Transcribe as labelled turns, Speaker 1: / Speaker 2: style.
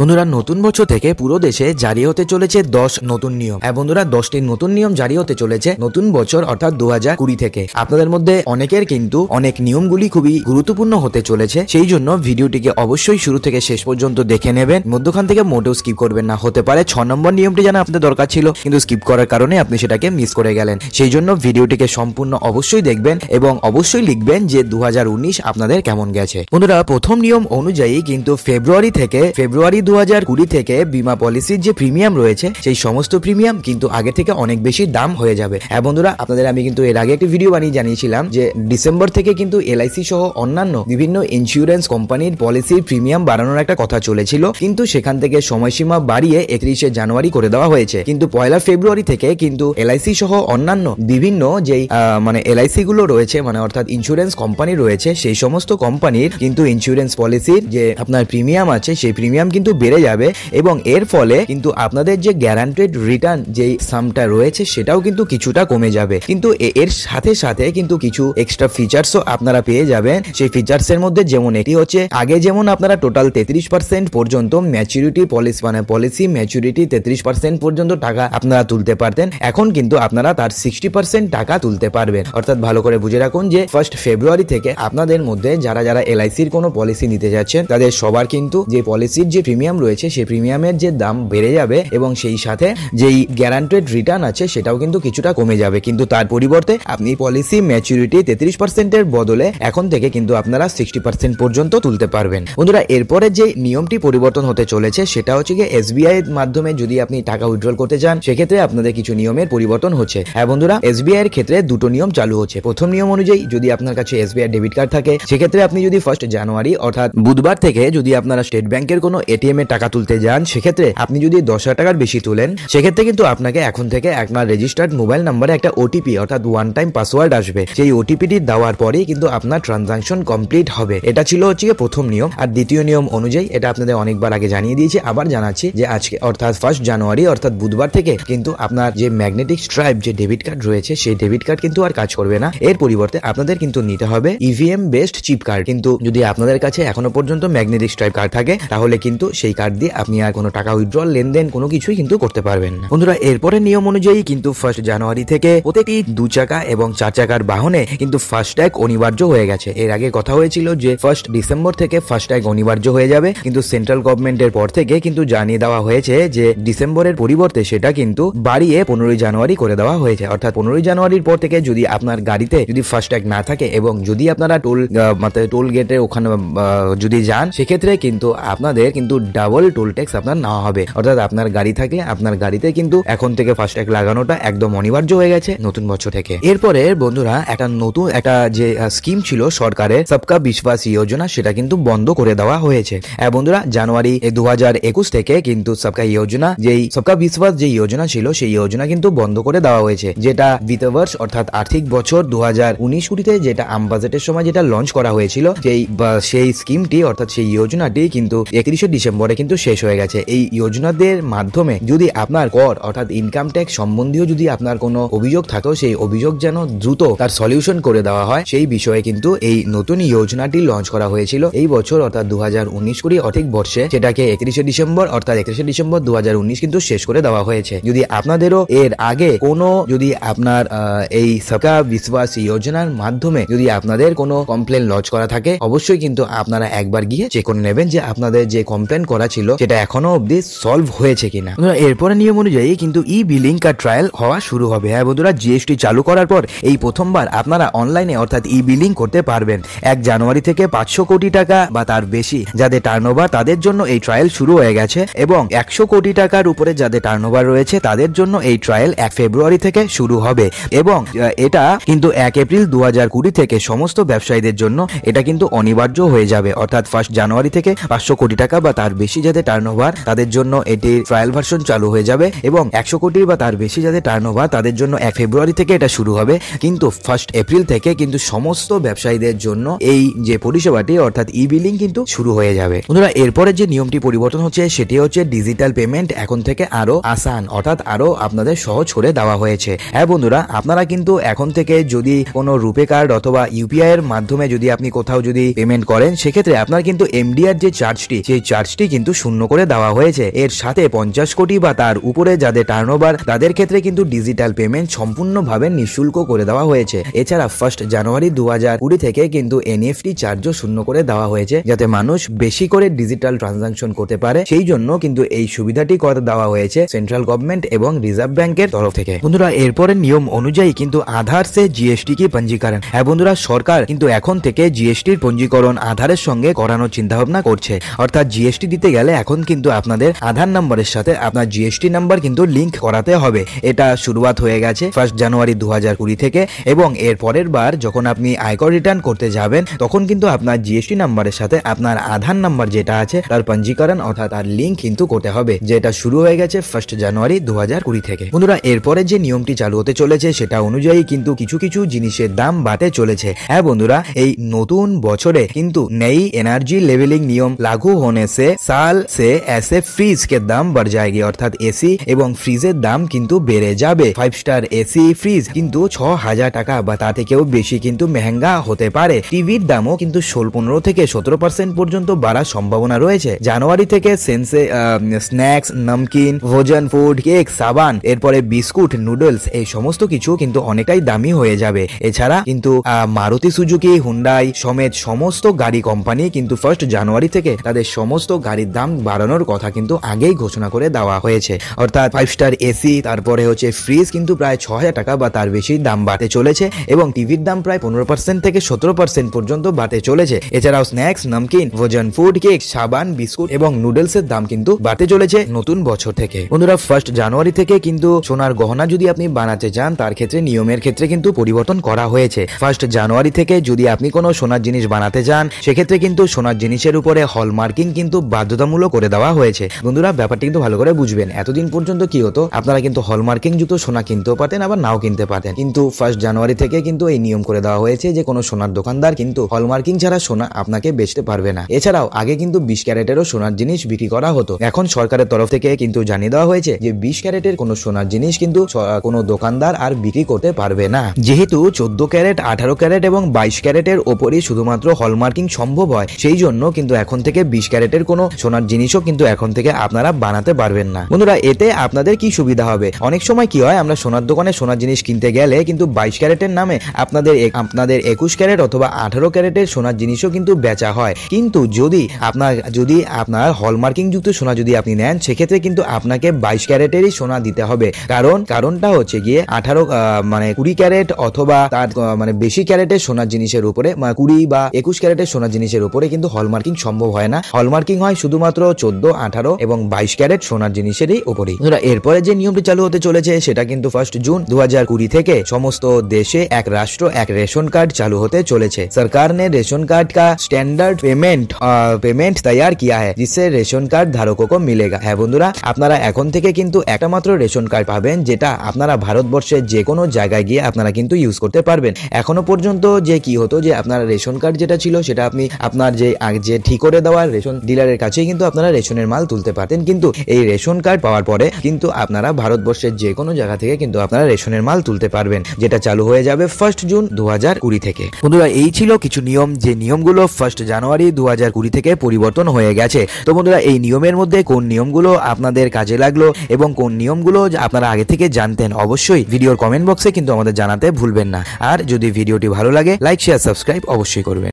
Speaker 1: বন্ধুরা নতুন বছর থেকে পুরো দেশে জারি হতে চলেছে দশ নতুন নিয়ম হ্যাঁ বন্ধুরা দশটি নতুন নিয়ম জারি হতে চলেছে নতুন বছর অর্থাৎ দু কুড়ি থেকে আপনাদের মধ্যে অনেকের কিন্তু অনেক নিয়মগুলি খুবই গুরুত্বপূর্ণ হতে চলেছে সেই জন্য ভিডিওটিকে অবশ্যই শুরু থেকে শেষ পর্যন্ত দেখে নেবেন মধ্যখান থেকে মোটেও স্কিপ করবেন না হতে পারে ছ নম্বর নিয়মটি জানা আপনাদের দরকার ছিল কিন্তু স্কিপ করার কারণে আপনি সেটাকে মিস করে গেলেন সেই জন্য ভিডিওটিকে সম্পূর্ণ অবশ্যই দেখবেন এবং অবশ্যই লিখবেন যে দু আপনাদের কেমন গেছে বন্ধুরা প্রথম নিয়ম অনুযায়ী কিন্তু ফেব্রুয়ারি থেকে ফেব্রুয়ারি জানুয়ারি দু হাজার কুড়ি থেকে বিমা পলিসির যে প্রিমিয়াম রয়েছে সেই সমস্ত প্রিমিয়াম কিন্তু আগে থেকে অনেক বেশি দাম হয়ে যাবে হ্যাঁ বন্ধুরা আপনাদের আমি কিন্তু এর আগে একটি ভিডিও বানিয়ে জানিয়েছিলাম যে ডিসেম্বর থেকে কিন্তু এলআইসি সহ অন্যান্য বিভিন্ন ইন্স্যুরেন্স কোম্পানির পলিসির প্রিমিয়াম বাড়ানোর একটা কথা চলেছিল কিন্তু সেখান থেকে সময়সীমা বাড়িয়ে একত্রিশে জানুয়ারি করে দেওয়া হয়েছে কিন্তু পয়লা ফেব্রুয়ারি থেকে কিন্তু এলআইসি সহ অন্যান্য বিভিন্ন যেই মানে এলআইসি গুলো রয়েছে মানে অর্থাৎ ইন্স্যুরেন্স কোম্পানি রয়েছে সেই সমস্ত কোম্পানির কিন্তু ইন্স্যুরেন্স পলিসির যে আপনার প্রিমিয়াম আছে সেই প্রিমিয়াম কিন্তু কিন্তু বেড়ে যাবে এবং এর ফলে কিন্তু আপনাদের যে গ্যারান্টেড রিটার্ন যেই সামটা রয়েছে সেটাও কিন্তু কিছুটা কমে যাবে কিন্তু এর সাথে সাথে কিন্তু কিছু এক্সট্রা ফিচার্সও আপনারা পেয়ে যাবেন সেই ফিচার্সের মধ্যে যেমন এটি হচ্ছে আগে যেমন আপনারা টোটাল তেত্রিশ পার্সেন্ট পর্যন্ত ম্যাচুরিটি পলিসি মানে পলিসি ম্যাচুরিটি তেত্রিশ পার্সেন্ট পর্যন্ত টাকা আপনারা তুলতে পারতেন এখন কিন্তু আপনারা তার সিক্সটি পার্সেন্ট টাকা তুলতে পারবেন অর্থাৎ ভালো করে বুঝে রাখুন যে ফার্স্ট ফেব্রুয়ারি থেকে আপনাদের মধ্যে যারা যারা এলআইসির কোনো পলিসি নিতে যাচ্ছেন তাদের সবার কিন্তু যে পলিসির যে প্রিমিয়াম রয়েছে সেই প্রিমিয়ামের যে দাম বেড়ে যাবে এবং সেই সাথে যেই গ্যারান্টেড রিটার্ন আছে সেটাও কিন্তু কিছুটা কমে যাবে কিন্তু তার পরিবর্তে আপনি পলিসি ম্যাচুরিটি তেত্রিশ পার্সেন্টের বদলে এখন থেকে কিন্তু আপনারা সিক্সটি পার্সেন্ট পর্যন্ত তুলতে পারবেন বন্ধুরা এরপরে যে নিয়মটি পরিবর্তন হতে চলেছে সেটা হচ্ছে গিয়ে এসবিআই এর মাধ্যমে যদি আপনি টাকা উইথড্রল করতে চান সেক্ষেত্রে আপনাদের কিছু নিয়মের পরিবর্তন হচ্ছে হ্যাঁ বন্ধুরা এসবিআই এর ক্ষেত্রে দুটো নিয়ম চালু হচ্ছে প্রথম নিয়ম অনুযায়ী যদি আপনার কাছে এসবিআই ডেবিট কার্ড থাকে সেক্ষেত্রে আপনি যদি ফার্স্ট জানুয়ারি অর্থাৎ বুধবার থেকে যদি আপনারা স্টেট ব্যাংকের কোনো এ এটিএম এ টাকা তুলতে যান সেক্ষেত্রে আপনি যদি দশ হাজার টাকার বেশি তুলেন সেক্ষেত্রে কিন্তু আপনাকে এখন থেকে আপনার রেজিস্টার্ড মোবাইল নাম্বারে একটা ওটিপি অর্থাৎ ওয়ান টাইম পাসওয়ার্ড আসবে সেই ওটিপিটি দেওয়ার পরেই কিন্তু আপনার ট্রানজাকশন কমপ্লিট হবে এটা ছিল হচ্ছে প্রথম নিয়ম আর দ্বিতীয় নিয়ম অনুযায়ী এটা আপনাদের অনেকবার আগে জানিয়ে দিয়েছি আবার জানাচ্ছি যে আজকে অর্থাৎ ফার্স্ট জানুয়ারি অর্থাৎ বুধবার থেকে কিন্তু আপনার যে ম্যাগনেটিক স্ট্রাইপ যে ডেবিট কার্ড রয়েছে সেই ডেবিট কার্ড কিন্তু আর কাজ করবে না এর পরিবর্তে আপনাদের কিন্তু নিতে হবে ইভিএম বেস্ট চিপ কার্ড কিন্তু যদি আপনাদের কাছে এখনো পর্যন্ত ম্যাগনেটিক স্ট্রাইপ কার্ড থাকে তাহলে কিন্তু সেই কার্ড দিয়ে আপনি আর কোনো টাকা উইথড্রল লেনদেন কোনো কিছুই কিন্তু করতে পারবেন না বন্ধুরা এরপরে নিয়ম অনুযায়ী কিন্তু ফার্স্ট জানুয়ারি থেকে প্রতিটি দু চাকা এবং চার চাকার বাহনে কিন্তু ফার্স্ট অনিবার্য হয়ে গেছে এর আগে কথা হয়েছিল যে ফার্স্ট ডিসেম্বর থেকে ফার্স্ট অনিবার্য হয়ে যাবে কিন্তু সেন্ট্রাল গভর্নমেন্টের পর থেকে কিন্তু জানিয়ে দেওয়া হয়েছে যে ডিসেম্বরের পরিবর্তে সেটা কিন্তু বাড়িয়ে পনেরোই জানুয়ারি করে দেওয়া হয়েছে অর্থাৎ পনেরোই জানুয়ারির পর থেকে যদি আপনার গাড়িতে যদি ফার্স্ট না থাকে এবং যদি আপনারা টোল মানে টোল গেটে ওখানে যদি যান সেক্ষেত্রে কিন্তু আপনাদের কিন্তু ডাবল টোল ট্যাক্স আপনার নেওয়া হবে অর্থাৎ আপনার গাড়ি থাকলে আপনার গাড়িতে কিন্তু এখন থেকে ফাস্ট্যাগ লাগানোটা একদম অনিবার্য হয়ে গেছে নতুন বছর থেকে এরপরে বন্ধুরা একটা নতুন একটা যে স্কিম ছিল সরকারের সবকা বিশ্বাস যোজনা সেটা কিন্তু বন্ধ করে দেওয়া হয়েছে হ্যাঁ বন্ধুরা জানুয়ারি দু থেকে কিন্তু সবকা যোজনা যেই সবকা বিশ্বাস যে যোজনা ছিল সেই যোজনা কিন্তু বন্ধ করে দেওয়া হয়েছে যেটা বিতবর্ষ অর্থাৎ আর্থিক বছর দু হাজার উনিশ কুড়িতে যেটা আম বাজেটের সময় যেটা লঞ্চ করা হয়েছিল সেই সেই স্কিমটি অর্থাৎ সেই যোজনাটি কিন্তু একত্রিশে ডিসেম্বর ডিসেম্বরে কিন্তু শেষ হয়ে গেছে এই যোজনাদের মাধ্যমে যদি আপনার কর অর্থাৎ ইনকাম ট্যাক্স সম্বন্ধীয় যদি আপনার কোনো অভিযোগ থাকে সেই অভিযোগ যেন দ্রুত তার সলিউশন করে দেওয়া হয় সেই বিষয়ে কিন্তু এই নতুন যোজনাটি লঞ্চ করা হয়েছিল এই বছর অর্থাৎ দু হাজার উনিশ কুড়ি অর্থিক বর্ষে সেটাকে একত্রিশে ডিসেম্বর অর্থাৎ একত্রিশে ডিসেম্বর দু হাজার উনিশ কিন্তু শেষ করে দেওয়া হয়েছে যদি আপনাদেরও এর আগে কোনো যদি আপনার এই সকা বিশ্বাস যোজনার মাধ্যমে যদি আপনাদের কোনো কমপ্লেন লঞ্চ করা থাকে অবশ্যই কিন্তু আপনারা একবার গিয়ে চেক করে নেবেন যে আপনাদের যে কমপ্লেন কমপ্লেন করা ছিল সেটা এখনো অব্দি সলভ হয়েছে কিনা এরপরে নিয়ম অনুযায়ী কিন্তু ই বিলিং কার ট্রায়াল হওয়া শুরু হবে হ্যাঁ বন্ধুরা জিএসটি চালু করার পর এই প্রথমবার আপনারা অনলাইনে অর্থাৎ ই বিলিং করতে পারবেন এক জানুয়ারি থেকে পাঁচশো কোটি টাকা বা তার বেশি যাদের টার্ন তাদের জন্য এই ট্রায়াল শুরু হয়ে গেছে এবং একশো কোটি টাকার উপরে যাদের টার্ন রয়েছে তাদের জন্য এই ট্রায়াল এক ফেব্রুয়ারি থেকে শুরু হবে এবং এটা কিন্তু এক এপ্রিল দু কুড়ি থেকে সমস্ত ব্যবসায়ীদের জন্য এটা কিন্তু অনিবার্য হয়ে যাবে অর্থাৎ ফার্স্ট জানুয়ারি থেকে পাঁচশো কোটি টাকা বা তার আর বেশি যাদের টার্ন তাদের জন্য এটি ট্রায়াল ভার্সন চালু হয়ে যাবে এবং একশো কোটি বা তার বেশি যাদের টার্ন তাদের জন্য এক ফেব্রুয়ারি থেকে এটা শুরু হবে কিন্তু ফার্স্ট এপ্রিল থেকে কিন্তু সমস্ত ব্যবসায়ীদের জন্য এই যে পরিষেবাটি অর্থাৎ ই e বিলিং কিন্তু শুরু হয়ে যাবে বন্ধুরা এরপরে যে নিয়মটি পরিবর্তন হচ্ছে সেটি হচ্ছে ডিজিটাল পেমেন্ট এখন থেকে আরো আসান অর্থাৎ আরো আপনাদের সহজ করে দেওয়া হয়েছে হ্যাঁ বন্ধুরা আপনারা কিন্তু এখন থেকে যদি কোনো রুপে কার্ড অথবা ইউপিআই এর মাধ্যমে যদি আপনি কোথাও যদি পেমেন্ট করেন সেক্ষেত্রে আপনার কিন্তু এমডিআর যে চার্জটি সেই চার্জ টি কিন্তু শূন্য করে দেওয়া হয়েছে এর সাথে পঞ্চাশ কোটি বা তার উপরে যাদের টার্ন তাদের ক্ষেত্রে কিন্তু ডিজিটাল পেমেন্ট সম্পূর্ণভাবে নিঃশুল্ক করে দেওয়া হয়েছে এছাড়া ফার্স্ট জানুয়ারি দু কুড়ি থেকে কিন্তু এনএফটি চার্জ e শূন্য করে দেওয়া হয়েছে যাতে মানুষ বেশি করে ডিজিটাল ট্রানজাকশন করতে পারে সেই জন্য কিন্তু এই সুবিধাটি করে দেওয়া হয়েছে সেন্ট্রাল গভর্নমেন্ট এবং রিজার্ভ ব্যাংকের তরফ থেকে বন্ধুরা এরপরে নিয়ম অনুযায়ী কিন্তু সে জিএসটি কি পঞ্জীকরণ হ্যাঁ বন্ধুরা সরকার কিন্তু এখন থেকে জিএসটির পঞ্জীকরণ আধারের সঙ্গে করানোর চিন্তা ভাবনা করছে অর্থাৎ জিএসটি জিএসটি দিতে গেলে এখন কিন্তু আপনাদের আধার নম্বরের সাথে আপনার জিএসটি নাম্বার কিন্তু লিঙ্ক করাতে হবে এটা শুরুয়াত হয়ে গেছে ফার্স্ট জানুয়ারি দু থেকে এবং এর পরের বার যখন আপনি আয়কর রিটার্ন করতে যাবেন তখন কিন্তু আপনার জিএসটি নাম্বারের সাথে আপনার আধার নাম্বার যেটা আছে তার পঞ্জীকরণ অর্থাৎ তার লিঙ্ক কিন্তু করতে হবে যেটা শুরু হয়ে গেছে ফার্স্ট জানুয়ারি দু কুড়ি থেকে বন্ধুরা এরপরে যে নিয়মটি চালু হতে চলেছে সেটা অনুযায়ী কিন্তু কিছু কিছু জিনিসের দাম বাড়তে চলেছে হ্যাঁ বন্ধুরা এই নতুন বছরে কিন্তু নেই এনার্জি লেভেলিং নিয়ম লাগু হনেছে হলে সাল সে এসে ফ্রিজ কে দাম বাড় যায়গি অর্থাৎ এসি এবং ফ্রিজের দাম কিন্তু বেড়ে যাবে ফাইভ স্টার এসি ফ্রিজ কিন্তু ছ হাজার টাকা বা তা থেকেও বেশি কিন্তু মেহেঙ্গা হতে পারে টিভির দামও কিন্তু ষোল পনেরো থেকে সতেরো পার্সেন্ট পর্যন্ত বাড়ার সম্ভাবনা রয়েছে জানুয়ারি থেকে সেন্সে স্ন্যাক্স নমকিন ভোজন ফুড কেক সাবান এরপরে বিস্কুট নুডলস এই সমস্ত কিছু কিন্তু অনেকটাই দামি হয়ে যাবে এছাড়া কিন্তু মারুতি সুজুকি হুন্ডাই সমেত সমস্ত গাড়ি কোম্পানি কিন্তু ফার্স্ট জানুয়ারি থেকে তাদের সমস্ত গাড়ির দাম বাড়ানোর কথা কিন্তু আগেই ঘোষণা করে দেওয়া হয়েছে অর্থাৎ ফাইভ স্টার এসি তারপরে হচ্ছে ফ্রিজ কিন্তু প্রায় ছ হাজার টাকা বা তার বেশি দাম বাড়তে চলেছে এবং টিভির দাম প্রায় পনেরো পার্সেন্ট থেকে সতেরো পার্সেন্ট পর্যন্ত বাড়তে চলেছে এছাড়াও স্ন্যাক্স নামকিন ভোজন ফুড কেক সাবান বিস্কুট এবং নুডলস এর দাম কিন্তু বাড়তে চলেছে নতুন বছর থেকে বন্ধুরা ফার্স্ট জানুয়ারি থেকে কিন্তু সোনার গহনা যদি আপনি বানাতে চান তার ক্ষেত্রে নিয়মের ক্ষেত্রে কিন্তু পরিবর্তন করা হয়েছে ফার্স্ট জানুয়ারি থেকে যদি আপনি কোনো সোনার জিনিস বানাতে চান সেক্ষেত্রে কিন্তু সোনার জিনিসের উপরে হলমার্কিং কিন্তু বাধ্যতামূলক করে দেওয়া হয়েছে বন্ধুরা ব্যাপারটি কিন্তু ভালো করে বুঝবেন এতদিন পর্যন্ত কি হতো আপনারা কিন্তু হলমার্কিং যুক্ত সোনা কিনতেও পারতেন আবার নাও কিনতে পারতেন কিন্তু ফার্স্ট জানুয়ারি থেকে কিন্তু এই নিয়ম করে দেওয়া হয়েছে যে কোনো সোনার দোকানদার কিন্তু হলমার্কিং ছাড়া সোনা আপনাকে বেচতে পারবে না এছাড়াও আগে কিন্তু বিশ ক্যারেটেরও সোনার জিনিস বিক্রি করা হতো এখন সরকারের তরফ থেকে কিন্তু জানিয়ে দেওয়া হয়েছে যে বিশ ক্যারেটের কোনো সোনার জিনিস কিন্তু কোনো দোকানদার আর বিক্রি করতে পারবে না যেহেতু চোদ্দ ক্যারেট আঠারো ক্যারেট এবং বাইশ ক্যারেটের ওপরই শুধুমাত্র হলমার্কিং সম্ভব হয় সেই জন্য কিন্তু এখন থেকে বিশ ক্যারেটের কোন কোনো সোনার জিনিসও কিন্তু এখন থেকে আপনারা বানাতে পারবেন না বন্ধুরা এতে আপনাদের কি সুবিধা হবে অনেক সময় কি হয় আমরা সোনার দোকানে সোনার জিনিস কিনতে গেলে কিন্তু বাইশ ক্যারেটের নামে আপনাদের আপনাদের একুশ ক্যারেট অথবা আঠারো ক্যারেটের সোনার জিনিসও কিন্তু বেচা হয় কিন্তু যদি আপনার যদি আপনার হলমার্কিং যুক্ত সোনা যদি আপনি নেন সেক্ষেত্রে কিন্তু আপনাকে বাইশ ক্যারেটেরই সোনা দিতে হবে কারণ কারণটা হচ্ছে গিয়ে আঠারো মানে কুড়ি ক্যারেট অথবা তার মানে বেশি ক্যারেটের সোনার জিনিসের উপরে মানে কুড়ি বা একুশ ক্যারেটের সোনার জিনিসের উপরে কিন্তু হলমার্কিং সম্ভব হয় না হলমার্কিং হয় হয় শুধুমাত্র চোদ্দ আঠারো এবং বাইশ ক্যারেট সোনার জিনিসেরই ওপরেই এরপরে যে নিয়মটি চালু হতে চলেছে সেটা কিন্তু ফার্স্ট জুন দু থেকে সমস্ত দেশে এক রাষ্ট্র এক রেশন কার্ড চালু হতে চলেছে সরকার নে রেশন কার্ড কা স্ট্যান্ডার্ড পেমেন্ট পেমেন্ট তৈয়ার কিয়া হ্যায় জিসে রেশন কার্ড ধারক কো মিলেগা হ্যাঁ বন্ধুরা আপনারা এখন থেকে কিন্তু একটা মাত্র রেশন কার্ড পাবেন যেটা আপনারা ভারতবর্ষের যে কোনো জায়গায় গিয়ে আপনারা কিন্তু ইউজ করতে পারবেন এখনো পর্যন্ত যে কি হতো যে আপনার রেশন কার্ড যেটা ছিল সেটা আপনি আপনার যে যে ঠিক করে দেওয়া রেশন ডিলারের কার্ডের কাছেই কিন্তু আপনারা রেশনের মাল তুলতে পারতেন কিন্তু এই রেশন কার্ড পাওয়ার পরে কিন্তু আপনারা ভারতবর্ষের যে কোনো জায়গা থেকে কিন্তু আপনারা রেশনের মাল তুলতে পারবেন যেটা চালু হয়ে যাবে ফার্স্ট জুন দু থেকে বন্ধুরা এই ছিল কিছু নিয়ম যে নিয়মগুলো ফার্স্ট জানুয়ারি দু থেকে পরিবর্তন হয়ে গেছে তো বন্ধুরা এই নিয়মের মধ্যে কোন নিয়মগুলো আপনাদের কাজে লাগলো এবং কোন নিয়মগুলো আপনারা আগে থেকে জানতেন অবশ্যই ভিডিওর কমেন্ট বক্সে কিন্তু আমাদের জানাতে ভুলবেন না আর যদি ভিডিওটি ভালো লাগে লাইক শেয়ার সাবস্ক্রাইব অবশ্যই করবেন